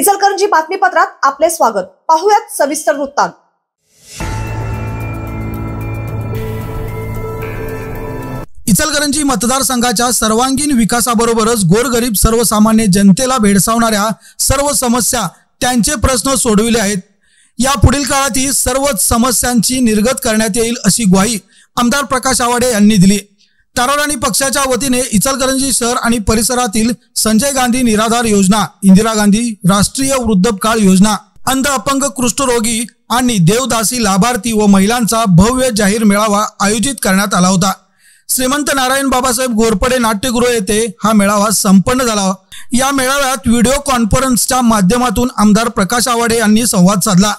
इचलकरंजी बातमीपत्रात आपले स्वागत पाहूयात सविस्तर वृत्तांत इचलकरंजी मतदारसंघाच्या सर्वांगीण विकासाबरोबरच गोरगरीब सर्वसामान्य जनतेला भेडसावणाऱ्या सर्व समस्या त्यांचे प्रश्न सोडविले आहेत या पुढील काळातही सर्वच समस्यांची निर्गत करण्यात येईल अशी ग्वाही आमदार प्रकाश आवाडे यांनी दिली ताराणी पक्षाच्या वतीने इचलकरंजी शहर आणि परिसरातील संजय गांधी निराधार योजना इंदिरा गांधी राष्ट्रीय वृद्धपकाळ योजना अंध अपंग कृष्ठरोगी आणि देवदासी लाभार्थी व महिलांचा भव्य जाहीर मेळावा आयोजित करण्यात आला होता श्रीमंत नारायण बाबासाहेब घोरपडे नाट्यगृह येथे हा मेळावा संपन्न झाला या मेळाव्यात व्हिडिओ कॉन्फरन्सच्या माध्यमातून आमदार प्रकाश आवाडे यांनी संवाद साधला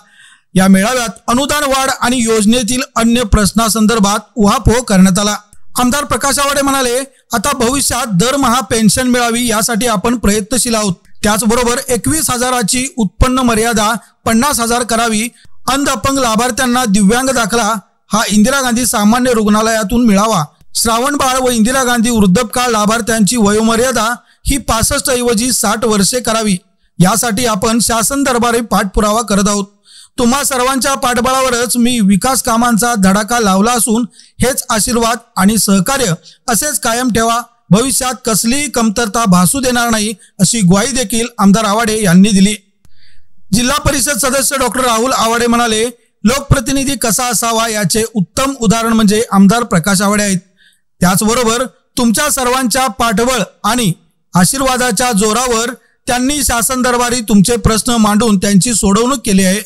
या मेळाव्यात अनुदान वाढ आणि योजनेतील अन्य प्रश्नासंदर्भात उहापोह करण्यात आला आमदार प्रकाश आवाडे म्हणाले आता भविष्यात दरमहा पेन्शन मिळावी यासाठी आपण प्रयत्नशील आहोत त्याचबरोबर एकवीस हजाराची उत्पन्न मर्यादा पन्नास हजार करावी अंध अपंग लाभार्थ्यांना दिव्यांग दाखला हा इंदिरा गांधी सामान्य रुग्णालयातून मिळावा श्रावण बाळ व इंदिरा गांधी वृद्धपकाळ लाभार्थ्यांची वयोमर्यादा ही पासष्ट ऐवजी साठ वर्षे करावी यासाठी आपण शासन दरबारी पाठपुरावा करत आहोत तुम्हा सर्वांच्या पाठबळावरच मी विकास कामांचा धडाका लावला असून हेच आशीर्वाद आणि सहकार्य असेच कायम ठेवा भविष्यात कसलीही कमतरता भासू देणार नाही अशी ग्वाही देखील आमदार आवाडे यांनी दिली जिल्हा परिषद सदस्य डॉक्टर राहुल आवाडे म्हणाले लोकप्रतिनिधी कसा असावा याचे उत्तम उदाहरण म्हणजे आमदार प्रकाश आवाडे आहेत त्याचबरोबर तुमच्या सर्वांच्या पाठबळ आणि आशीर्वादाच्या जोरावर त्यांनी शासन दरबारी तुमचे प्रश्न मांडून त्यांची सोडवणूक केली आहे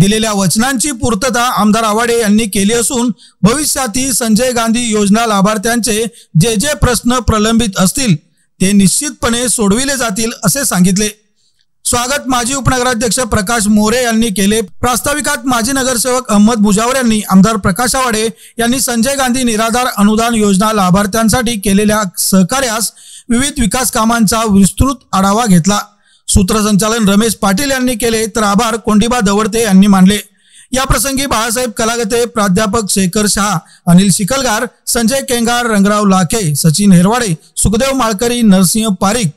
दिलेल्या वचनांची पूर्तता आमदार आवाडे यांनी केली असून भविष्यात संजय गांधी योजना लाभार्थ्यांचे जे जे प्रश्न प्रलंबित असतील ते निश्चितपणे सोडविले जातील असे सांगितले स्वागत माजी उपनगराध्यक्ष प्रकाश मोरे यांनी केले प्रास्ताविकात माजी नगरसेवक अहमद भुजावर यांनी आमदार प्रकाश आवाडे यांनी संजय गांधी निराधार अनुदान योजना लाभार्थ्यांसाठी केलेल्या सहकार्यास विविध विकास कामांचा विस्तृत आढावा घेतला सूत्रसंचालन रमेश पाटील यांनी केले तर आभार कोंडिबा दवडते यांनी मानले या प्रसंगी बाळासाहेब कलागते प्राध्यापक शेखर शहा अनिल शिकलगार संजय केंगार रंगराव लाखे सचिन हेरवाडे सुखदेव माळकरी नरसिंह पारिक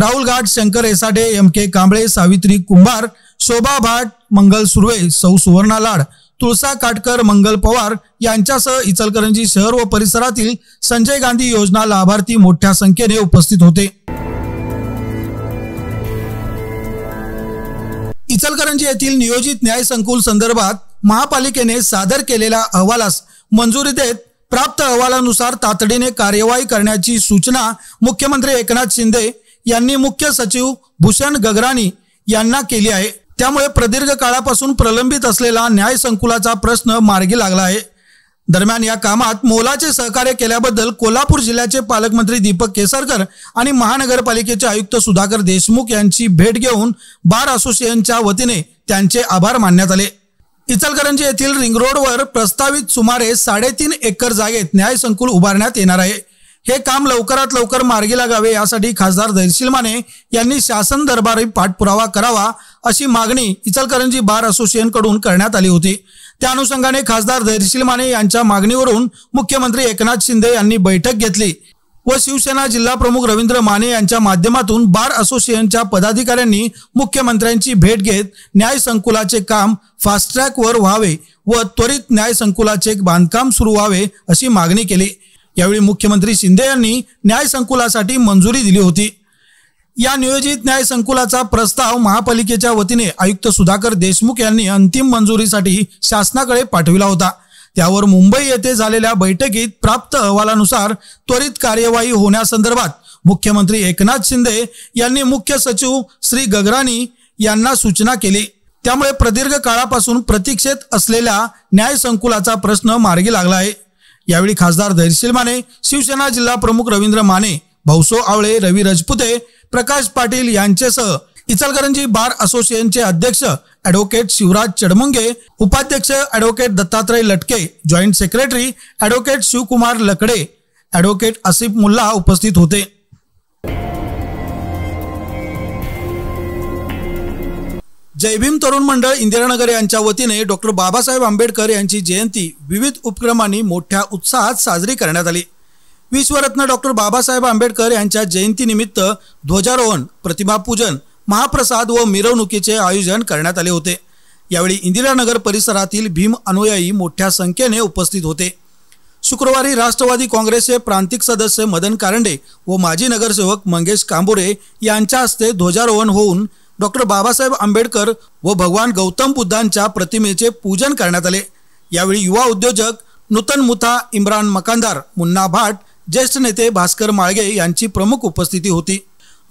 राहुल घाट शंकर एसाडे एम के कांबळे सावित्री कुंभार शोभा भाट मंगल सुर्वे सौ सुवर्णा लाड तुळसा काटकर मंगल पवार यांच्यासह इचलकरंजी शहर व परिसरातील संजय गांधी योजना लाभार्थी मोठ्या संख्येने उपस्थित होते इचलकरंजी येथील नियोजित न्याय संकुल संदर्भात महापालिकेने सादर केलेल्या अहवालास मंजुरी देत प्राप्त अहवालानुसार तातडीने कार्यवाही करण्याची सूचना मुख्यमंत्री एकनाथ शिंदे यांनी मुख्य सचिव भूषण गगरानी यांना केली आहे त्यामुळे प्रदीर्घ काळापासून प्रलंबित असलेला न्याय संकुलाचा प्रश्न मार्गी लागला आहे दरम्यान या कामात मोलाचे सहकार्य केल्याबद्दल कोल्हापूर जिल्ह्याचे पालकमंत्री दीपक केसरकर आणि महानगरपालिकेचे आयुक्त सुधाकर देशमुख यांची भेट घेऊन बार असोसिएशनच्या वतीने त्यांचे आभार मानण्यात आले इचलकरंजी येथील रिंग रोडवर प्रस्तावित सुमारे साडेतीन एकर जागेत न्याय संकुल उभारण्यात येणार आहे हे काम लवकरात लवकर मार्गी लागावे यासाठी खासदार दहशील माने यांनी शासन दरबारी पाठपुरावा करावा अशी मागणी इचलकरंजी बार असोसिएशन कडून करण्यात आली होती त्या अनुषंगाने खासदार धैर्यशील माने यांच्या मागणीवरून मुख्यमंत्री एकनाथ शिंदे यांनी बैठक घेतली व शिवसेना जिल्हा प्रमुख रवींद्र माने यांच्या माध्यमातून बार असोसिएशनच्या पदाधिकाऱ्यांनी मुख्यमंत्र्यांची भेट घेत न्याय संकुलाचे काम फास्ट ट्रॅकवर व्हावे व त्वरित न्याय संकुलाचे बांधकाम सुरू व्हावे अशी मागणी केली यावेळी मुख्यमंत्री शिंदे यांनी न्याय संकुलासाठी मंजुरी दिली होती या नियोजित न्याय संकुलाचा प्रस्ताव महापालिकेच्या वतीने आयुक्त सुधाकर देशमुख यांनी अंतिम मंजुरीसाठी शासनाकडे पाठविला होता त्यावर मुंबई येथे झालेल्या बैठकीत प्राप्त अहवालानुसार त्वरित कार्यवाही होण्यासंदर्भात मुख्यमंत्री एकनाथ शिंदे यांनी मुख्य सचिव श्री गगरानी यांना सूचना केली त्यामुळे प्रदीर्घ काळापासून प्रतीक्षेत असलेल्या न्याय संकुलाचा प्रश्न मार्गी लागला आहे यावेळी खासदार धैर्यशील माने शिवसेना जिल्हा प्रमुख रवींद्र माने भाऊसो आवळे रवी रजपुते प्रकाश पाटील यांच्यासह इचलकरंजी बार असोसिएशनचे अध्यक्ष ऍडव्होकेट शिवराज चडमंगे उपाध्यक्ष advocate Dattatray Latke joint secretary advocate Shivkumar Lakde advocate Asif Mulla उपस्थित होते जयभीम तरुण मंडळ इंदिरानगर यांच्या वतीने डॉक्टर बाबासाहेब आंबेडकर यांची जयंती विविध उपक्रमांनी मोठ्या उत्साहात साजरी करण्यात आली विश्वरत्न डॉक्टर बाबासाहेब आंबेडकर यांच्या जयंतीनिमित्त ध्वजारोहण प्रतिमापूजन महाप्रसाद व मिरवणुकीचे आयोजन करण्यात आले होते यावेळी इंदिरानगर परिसरातील भीम अनुयायी मोठ्या संख्येने उपस्थित होते शुक्रवारी राष्ट्रवादी काँग्रेसचे प्रांतिक सदस्य मदन कारंडे व माजी नगरसेवक मंगेश कांबोरे यांच्या हस्ते ध्वजारोहण होऊन डॉक्टर बाबासाहेब आंबेडकर व भगवान गौतम बुद्धांच्या प्रतिमेचे पूजन करण्यात आले यावेळी युवा उद्योजक नूतन मुथा इम्रान मकांदार मुन्ना भाट ज्येष्ठ नेते भास्कर माळगे यांची प्रमुख उपस्थिती होती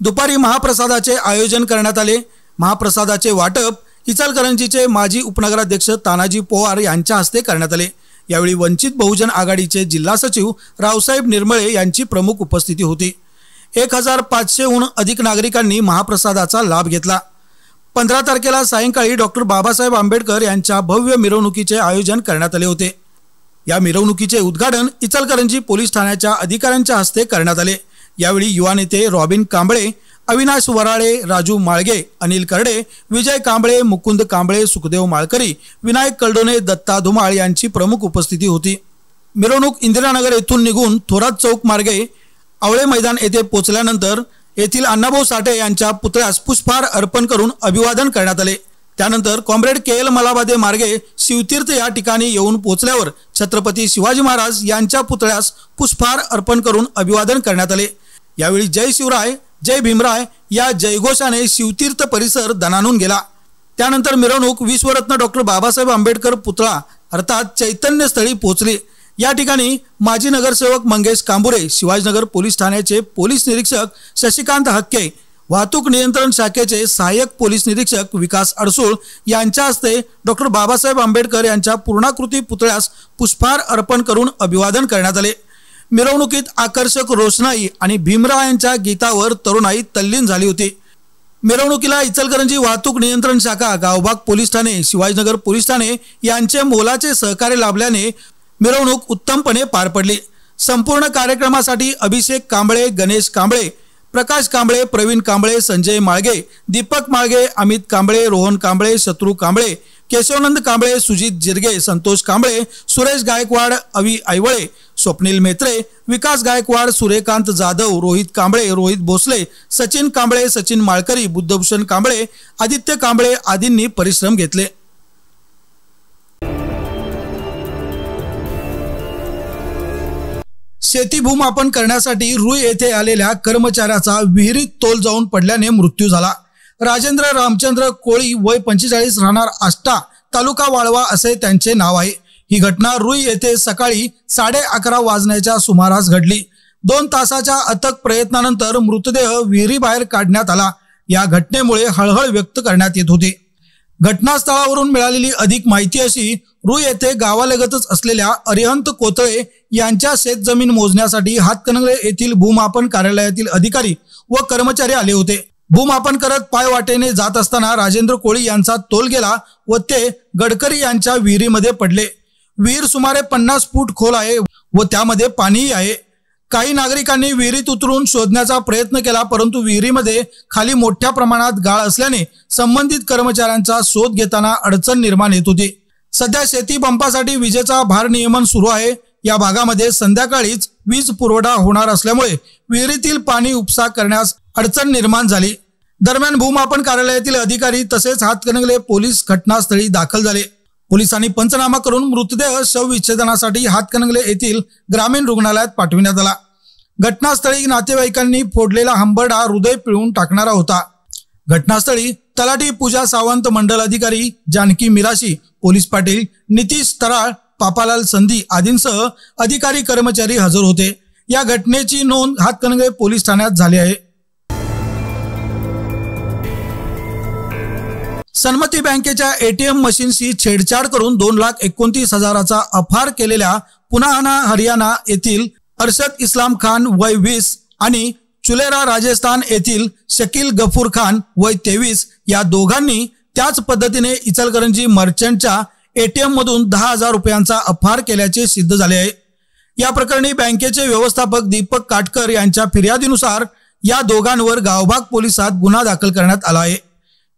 दुपारी महाप्रसादाचे आयोजन करण्यात आले महाप्रसादाचे वाटप इचलकरंजीचे माजी उपनगराध्यक्ष तानाजी पोवार यांच्या हस्ते करण्यात आले यावेळी वंचित बहुजन आघाडीचे जिल्हा सचिव रावसाहेब निर्मळे यांची प्रमुख उपस्थिती होती एक हजार पाचशेहून अधिक नागरिकांनी महाप्रसादाचा लाभ घेतला पंधरा तारखेला सायंकाळी डॉक्टर बाबासाहेब आंबेडकर यांच्या भव्य मिरवणुकीचे आयोजन करण्यात आले होते या मिरवणुकीचे उद्घाटन इचलकरंजी पोलीस ठाण्याच्या अधिकाऱ्यांच्या हस्ते करण्यात आले यावेळी युवा नेते रॉबिन कांबळे अविनाश वराळे राजू माळगे अनिल करडे विजय कांबळे मुकुंद कांबळे सुखदेव माळकरी विनायक कलडोने दत्ता धुमाळ यांची प्रमुख उपस्थिती होती मिरवणूक इंदिरानगर येथून निघून थोरात चौक मार्गे आवळे मैदान येथे पोचल्यानंतर येथील अण्णाभाऊ साठे यांच्या पुतळ्यास पुष्पहार अर्पण करून अभिवादन करण्यात आले त्यानंतर कॉम्रेड के एल मलाबादे मार्गे शिवतीर्थ या ठिकाणी येऊन पोहोचल्यावर छत्रपती शिवाजी महाराज यांच्या पुतळ्यास पुष्पहार अर्पण करून अभिवादन करण्यात आले यावेळी जय शिवराय जय भीमराय या जयघोषाने शिवतीर्थ परिसर दणानून गेला त्यानंतर मिरवणूक विश्वरत्न डॉक्टर बाबासाहेब आंबेडकर पुतळा अर्थात चैतन्यस्थळी पोहोचली या ठिकाणी माजी नगरसेवक मंगेश कांबुरे शिवाजीनगर पोलीस ठाण्याचे पोलीस निरीक्षक शशिकांत हक्के वाहतूक नियंत्रण शाखेचे सहाय्यक पोलीस निरीक्षक विकास अडसूळ यांच्या हस्ते डॉक्टर बाबासाहेब आंबेडकर यांच्या पूर्णाकृती पुतळ्यास पुष्पहार अर्पण करून अभिवादन करण्यात आले मिरवणुकीत आकर्षक रोषणाई आणि भीमराव यांच्या गीतावर तरुणाई तल्लीन झाली होती मिरवणुकीला इचलकरंजी वाहतूक नियंत्रण शाखा गावबाग पोलीस ठाणे शिवाजीनगर पोलीस ठाणे यांचे मोलाचे सहकार्य लाभल्याने मिरवणूक उत्तमपणे पार पडली संपूर्ण कार्यक्रमासाठी अभिषेक कांबळे गणेश कांबळे प्रकाश कांबळे प्रवीण कांबळे संजय माळगे दीपक माळगे अमित कांबळे रोहन कांबळे शत्रू कांबळे केशवनंद कांबळे सुजित जिरगे संतोष कांबळे सुरेश गायकवाड अवी आयवळे स्वप्नील मेत्रे विकास गायकवाड सूर्यकांत जाधव रोहित कांबळे रोहित भोसले सचिन कांबळे सचिन माळकरी बुद्धभूषण कांबळे आदित्य कांबळे आदींनी परिश्रम घेतले शेती भूमापन करण्यासाठी रुई येथे आलेल्या कर्मचाऱ्याचा विहिरीत तोल जाऊन पडल्याने मृत्यू झाला राजेंद्र रामचंद्र कोळी वय पंचेचाळीस राहणार आष्टा तालुका वाळवा असे त्यांचे नाव आहे ही घटना रुई येथे सकाळी साडे अकरा वाजण्याच्या सुमारास घडली दोन तासाच्या अथक प्रयत्नानंतर मृतदेह विहिरीबाहेर काढण्यात आला या घटनेमुळे हळहळ व्यक्त करण्यात येत होती घटनास्थळावरून मिळालेली अधिक माहिती अशी रु येथे गावालगतच असलेल्या अरिहंत कोतळे यांच्या शेतजमीन मोजण्यासाठी हातकणंगले येथील भूमापन कार्यालयातील अधिकारी व कर्मचारी आले होते भूमापन करत पायवाटेने जात असताना राजेंद्र कोळी यांचा तोल गेला व ते गडकरी यांच्या विहिरीमध्ये पडले विहीर सुमारे पन्नास फूट खोल आहे व त्यामध्ये पाणीही आहे काही नागरिकांनी विहिरीत उतरून शोधण्याचा प्रयत्न केला परंतु विहिरीमध्ये खाली मोठ्या प्रमाणात गाळ असल्याने संबंधित कर्मचाऱ्यांचा शोध घेताना अडचण निर्माण येत होती सध्या शेती पंपासाठी विजेचा भार नियमन सुरू आहे या भागामध्ये संध्याकाळीच वीज पुरवठा होणार असल्यामुळे विहिरीतील पाणी उपसा करण्यास अडचण निर्माण झाली दरम्यान भूमापन कार्यालयातील अधिकारी तसेच हातकणंगले पोलीस घटनास्थळी दाखल झाले पोलिसांनी पंचनामा करून मृतदेह शवविच्छेदनासाठी हातकणंगले येथील ग्रामीण रुग्णालयात पाठविण्यात आला घटनास्थळी नातेवाईकांनी फोडलेला हंबरडा हृदय पिळून टाकणारा होता घटनास्थळी तलाठी पूजा सावंत मंडल अधिकारी जानकी मिराशी पोलीस पाटील नितीश तराळ पापालाल संधी आदींसह अधिकारी कर्मचारी हजर होते या घटनेची नोंद हातकणंगले पोलीस ठाण्यात झाली आहे सन्मती बँकेच्या एटीएम मशीनशी छेडछाड करून दोन लाख एकोणतीस हजाराचा अफार केलेल्या पुन्हा हरियाणा येथील अर्शद इस्लाम खान वय वीस आणि चुलेरा राजस्थान येथील शकील गफूर खान वय तेवीस या दोघांनी त्याच पद्धतीने इचलकरंजी मर्चंटच्या एटीएम मधून दहा हजार रुपयांचा अफार केल्याचे सिद्ध झाले आहे या प्रकरणी बँकेचे व्यवस्थापक दीपक काटकर यांच्या फिर्यादीनुसार या दोघांवर गावभाग पोलिसात गुन्हा दाखल करण्यात आला आहे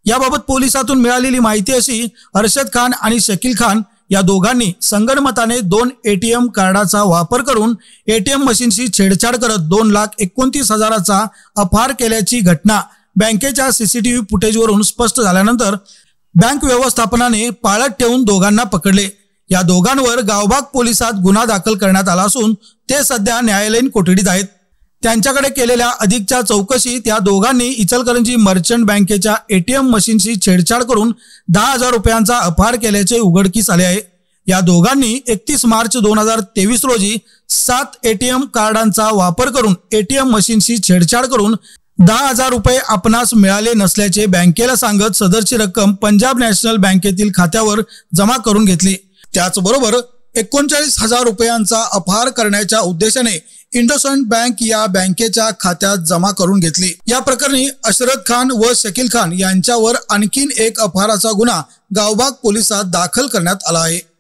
याबाबत पोलिसातून मिळालेली माहिती अशी अर्शद खान आणि शकील खान या दोघांनी संगणमताने दोन एटीएम कार्डाचा वापर करून एटीएम मशीनशी छेडछाड करत दोन लाख एकोणतीस हजाराचा अपहार केल्याची घटना बँकेच्या सीसीटीव्ही फुटेजवरून स्पष्ट झाल्यानंतर बँक व्यवस्थापनाने पाळत ठेवून दोघांना पकडले या दोघांवर गावबाग पोलिसात गुन्हा दाखल करण्यात आला असून ते सध्या न्यायालयीन कोठडीत आहेत त्यांच्याकडे केलेल्या अधिकच्या चौकशीत या दोघांनी इचलकरंजी मर्चंट बँकेच्या एटीएम मशीनशी छेडछाड करून दहा हजार रुपयांचा अपहार केल्याचे उघडकीस आले आहे या दोघांनी एकतीस मार्च दोन हजार तेवीस रोजी सात एटीएम कार्डांचा वापर करून एटीएम मशीनशी छेडछाड करून दहा हजार रुपये आपणास मिळाले नसल्याचे बँकेला सांगत सदरची रक्कम पंजाब नॅशनल बँकेतील खात्यावर जमा करून घेतली त्याचबरोबर एकोणचाळीस हजार रुपयांचा अपहार करण्याच्या उद्देशाने इंडोसंट बँक या बँकेच्या खात्यात जमा करून घेतली या प्रकरणी अशरद खान व शकील खान यांच्यावर आणखीन एक अपहाराचा गुन्हा गावबाग पोलिसात दाखल करण्यात आला आहे